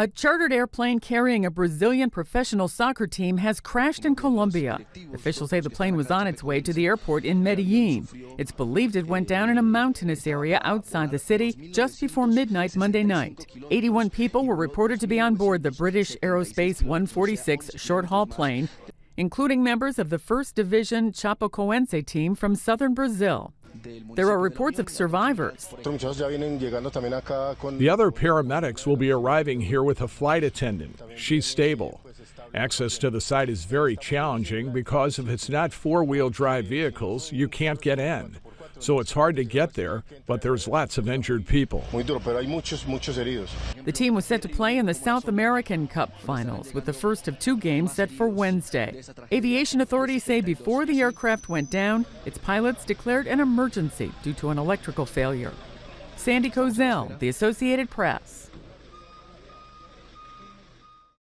A chartered airplane carrying a Brazilian professional soccer team has crashed in Colombia. Officials say the plane was on its way to the airport in Medellin. It's believed it went down in a mountainous area outside the city just before midnight Monday night. 81 people were reported to be on board the British Aerospace 146 short haul plane including members of the 1st Division Chapecoense team from southern Brazil. There are reports of survivors. The other paramedics will be arriving here with a flight attendant. She's stable. Access to the site is very challenging because if it's not four wheel drive vehicles, you can't get in so it's hard to get there, but there's lots of injured people. The team was set to play in the South American Cup finals, with the first of two games set for Wednesday. Aviation authorities say before the aircraft went down, its pilots declared an emergency due to an electrical failure. Sandy Kozel, The Associated Press.